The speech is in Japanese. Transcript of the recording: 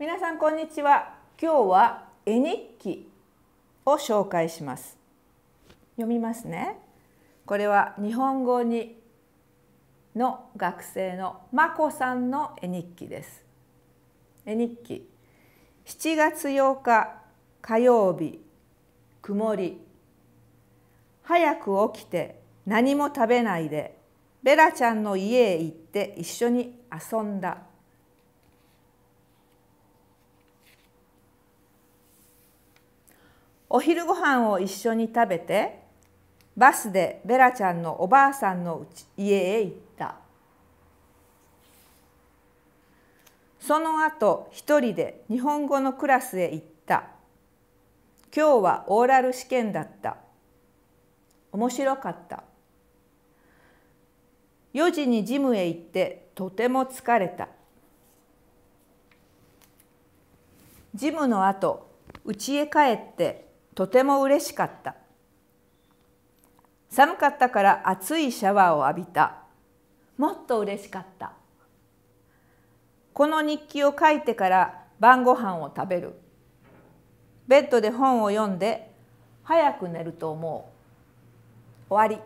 皆さんこんにちは今日は絵日記を紹介します読みますねこれは日本語にの学生のまこさんの絵日記です絵日記7月8日火曜日曇り早く起きて何も食べないでベラちゃんの家へ行って一緒に遊んだお昼ご飯を一緒に食べてバスでベラちゃんのおばあさんの家へ行ったその後一人で日本語のクラスへ行った今日はオーラル試験だった面白かった4時にジムへ行ってとても疲れたジムのあと家へ帰ってとても嬉しかった寒かったから熱いシャワーを浴びたもっと嬉しかったこの日記を書いてから晩ご飯を食べるベッドで本を読んで早く寝ると思う終わり